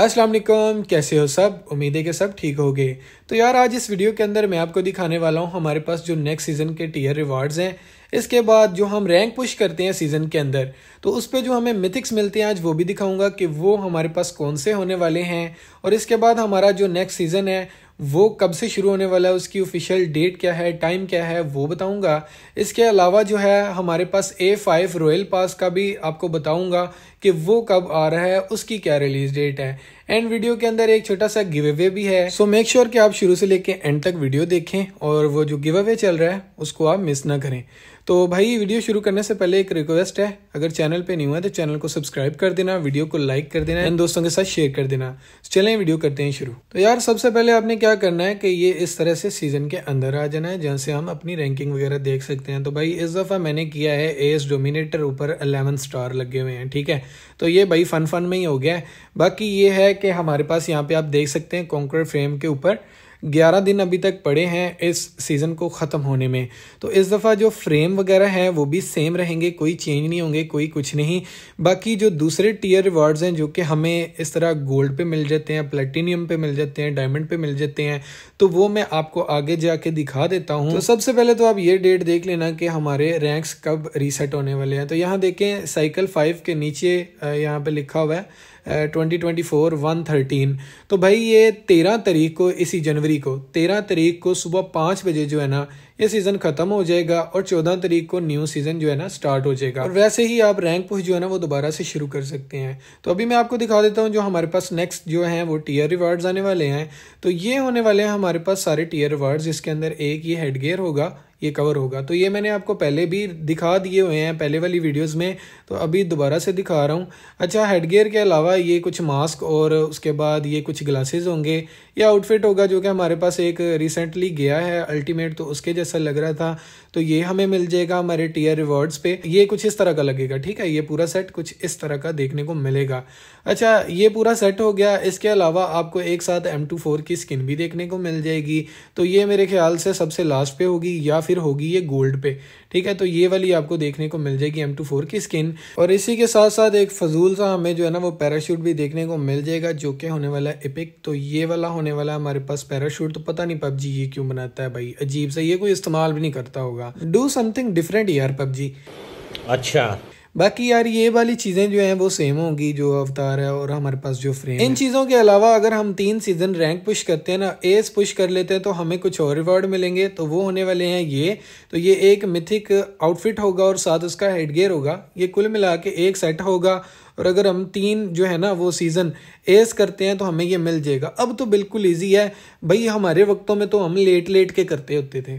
अस्सलाम वालेकुम कैसे हो सब उम्मीद है कि सब ठीक होगे तो यार आज इस वीडियो के अंदर मैं आपको दिखाने वाला हूँ हमारे पास जो नेक्स्ट सीज़न के टीयर रिवार्ड्स हैं इसके बाद जो हम रैंक पुश करते हैं सीज़न के अंदर तो उस पर जो हमें मिथिक्स मिलते हैं आज वो भी दिखाऊंगा कि वो हमारे पास कौन से होने वाले हैं और इसके बाद हमारा जो नेक्स्ट सीज़न है वो कब से शुरू होने वाला है उसकी ऑफिशियल डेट क्या है टाइम क्या है वो बताऊंगा इसके अलावा जो है हमारे पास ए फाइव रॉयल पास का भी आपको बताऊंगा कि वो कब आ रहा है उसकी क्या रिलीज डेट है एंड वीडियो के अंदर एक छोटा सा गिव अवे भी है सो मेक श्योर कि आप शुरू से लेके एंड तक वीडियो देखें और वो जो गिव अवे चल रहा है उसको आप मिस ना करें तो भाई वीडियो शुरू करने से पहले एक रिक्वेस्ट है अगर चैनल पे नहीं है तो चैनल को सब्सक्राइब कर देना वीडियो को लाइक कर देना एंड दोस्तों के साथ शेयर कर देना चले वीडियो करते हैं शुरू तो यार सबसे पहले आपने क्या क्या करना है कि ये इस तरह से सीज़न के अंदर आ जाना है जहाँ से हम अपनी रैंकिंग वगैरह देख सकते हैं तो भाई इस दफ़ा मैंने किया है एस डोमिनेटर ऊपर अलेवन स्टार लगे हुए हैं ठीक है तो ये भाई फ़न फन में ही हो गया है बाकी ये है कि हमारे पास यहाँ पे आप देख सकते हैं कॉन्कर फ्रेम के ऊपर ग्यारह दिन अभी तक पड़े हैं इस सीज़न को ख़त्म होने में तो इस दफ़ा जो फ्रेम वगैरह है वो भी सेम रहेंगे कोई चेंज नहीं होंगे कोई कुछ नहीं बाकी जो दूसरे टीयर रिवार्ड्स हैं जो कि हमें इस तरह गोल्ड पे मिल जाते हैं प्लेटिनियम पे मिल जाते हैं डायमंड पे मिल जाते हैं तो वो मैं आपको आगे जाके दिखा देता हूँ तो सबसे पहले तो आप ये डेट देख लेना कि हमारे रैंक्स कब रीसेट होने वाले हैं तो यहाँ देखें साइकिल फाइव के नीचे यहाँ पर लिखा हुआ है twenty twenty four one thirteen तो भाई ये तेरह तारीख को इसी जनवरी को तेरह तारीख को सुबह पाँच बजे जो है ना ये सीजन खत्म हो जाएगा और चौदह तारीख को न्यू सीजन जो है ना स्टार्ट हो जाएगा और वैसे ही आप रैंक पुश जो है ना वो दोबारा से शुरू कर सकते हैं तो अभी मैं आपको दिखा देता हूँ जो हमारे पास नेक्स्ट जो है वो टीयर रिवार्ड्स आने वाले हैं तो ये होने वाले हैं हमारे पास सारे टीयर रिवार्ड्स जिसके अंदर एक ये हेडगेयर होगा ये कवर होगा तो ये मैंने आपको पहले भी दिखा दिए हुए हैं पहले वाली वीडियोस में तो अभी दोबारा से दिखा रहा हूँ अच्छा हेडगेयर के अलावा ये कुछ मास्क और उसके बाद ये कुछ ग्लासेस होंगे ये आउटफिट होगा जो कि हमारे पास एक रिसेंटली गया है अल्टीमेट तो उसके जैसे जैसा लग रहा था तो ये हमें मिल जाएगा हमारे टीयर रिवॉर्ड्स पे ये कुछ इस तरह का लगेगा ठीक है ये पूरा सेट कुछ इस तरह का देखने को मिलेगा अच्छा ये पूरा सेट हो गया इसके अलावा आपको एक साथ एम टू फोर की स्किन भी देखने को मिल जाएगी तो ये मेरे ख्याल से सबसे लास्ट पे होगी या फिर होगी ये गोल्ड पे ठीक है तो ये वाली आपको देखने को मिल जाएगी एम टू फोर की स्किन और इसी के साथ साथ एक फजूल सा हमें जो है ना वो पैराशूट भी देखने को मिल जाएगा जो कि होने वाला है इपिक तो ये वाला होने वाला है हमारे पास पैराशूट तो पता नहीं पबजी ये क्यों बनाता है भाई अजीब सा ये कोई इस्तेमाल भी नहीं करता होगा डू समथिंग डिफरेंट यार पबजी अच्छा बाकी यार ये वाली चीज़ें जो हैं वो सेम होंगी जो अवतार है और हमारे पास जो फ्रेम इन चीज़ों के अलावा अगर हम तीन सीज़न रैंक पुश करते हैं ना एस पुश कर लेते हैं तो हमें कुछ और रिवॉर्ड मिलेंगे तो वो होने वाले हैं ये तो ये एक मिथिक आउटफिट होगा और साथ उसका हेडगेयर होगा ये कुल मिला के एक सेट होगा और अगर हम तीन जो है ना वो सीज़न एस करते हैं तो हमें ये मिल जाएगा अब तो बिल्कुल ईजी है भाई हमारे वक्तों में तो हम लेट लेट के करते होते थे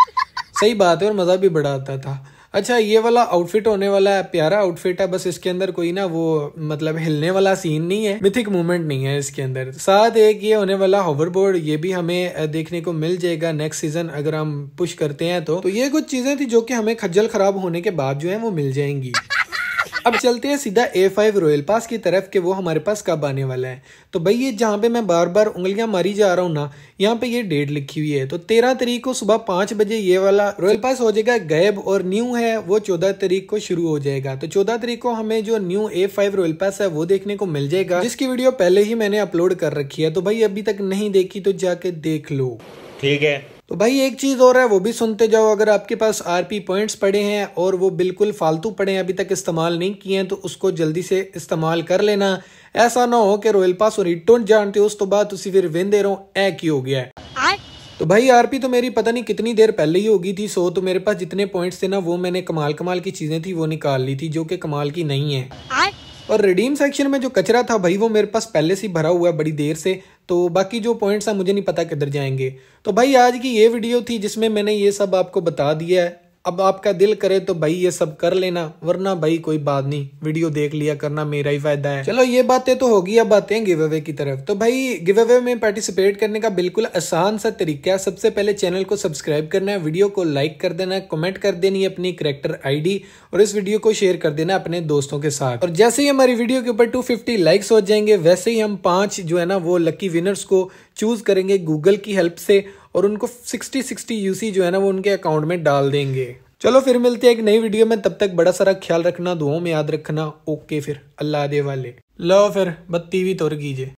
सही बात है और मज़ा भी बड़ा आता था अच्छा ये वाला आउटफिट होने वाला है प्यारा आउटफिट है बस इसके अंदर कोई ना वो मतलब हिलने वाला सीन नहीं है मिथिक मूवमेंट नहीं है इसके अंदर साथ एक ये होने वाला होवरबोर्ड ये भी हमें देखने को मिल जाएगा नेक्स्ट सीजन अगर हम पुश करते हैं तो, तो ये कुछ चीजें थी जो कि हमें खज्जल खराब होने के बाद जो है वो मिल जाएंगी अब चलते हैं सीधा ए फाइव रॉयल पास की तरफ के वो हमारे पास कब आने वाला है तो भाई ये जहाँ पे मैं बार बार उंगलियां मारी जा रहा हूँ ना यहाँ पे ये डेट लिखी हुई है तो तेरह तरीक को सुबह पाँच बजे ये वाला रॉयल पास हो जाएगा गैब और न्यू है वो चौदह तरीक को शुरू हो जाएगा तो चौदह तरीक को हमें जो new A five royal pass है वो देखने को मिल जाएगा जिसकी वीडियो पहले ही मैंने अपलोड कर रखी है तो भाई अभी तक नहीं देखी तो जाके देख लो ठीक है तो भाई एक चीज़ और है वो भी सुनते जाओ अगर आपके पास आरपी पॉइंट्स पड़े हैं और वो बिल्कुल फालतू पड़े हैं अभी तक इस्तेमाल नहीं किए हैं तो उसको जल्दी से इस्तेमाल कर लेना ऐसा ना हो कि रोयल पास और रिटर्न जानते हो उस तो बाद तुम फिर विन दे रहे हो ए की हो गया है तो भाई आरपी तो मेरी पता नहीं कितनी देर पहले ही होगी थी सो तो मेरे पास जितने पॉइंट्स थे ना वो मैंने कमाल कमाल की चीज़ें थी वो निकाल ली थी जो कि कमाल की नहीं है और रिडीम सेक्शन में जो कचरा था भाई वो मेरे पास पहले से भरा हुआ है बड़ी देर से तो बाकी जो पॉइंट्स हैं मुझे नहीं पता किधर जाएंगे तो भाई आज की ये वीडियो थी जिसमें मैंने ये सब आपको बता दिया है अब आपका दिल करे तो भाई ये सब कर लेना वरना भाई कोई बात नहीं वीडियो देख लिया करना मेरा ही फायदा है चलो ये बातें तो होगी अब बातें गिव अवे की तरफ तो भाई गिव अवे में पार्टिसिपेट करने का बिल्कुल आसान सा तरीका है सबसे पहले चैनल को सब्सक्राइब करना है वीडियो को लाइक कर देना है कमेंट कर देनी है अपनी करेक्टर आईडी और इस वीडियो को शेयर कर देना अपने दोस्तों के साथ और जैसे ही हमारी वीडियो के ऊपर टू लाइक्स हो जाएंगे वैसे ही हम पांच जो है ना वो लकी विनर्स को चूज करेंगे गूगल की हेल्प से और उनको सिक्सटी सिक्सटी यूसी जो है ना वो उनके अकाउंट में डाल देंगे चलो फिर मिलते हैं एक नई वीडियो में तब तक बड़ा सारा ख्याल रखना दुआओं में याद रखना ओके फिर अल्लाह दे वाले लो फिर बत्ती भी तुर कीजिए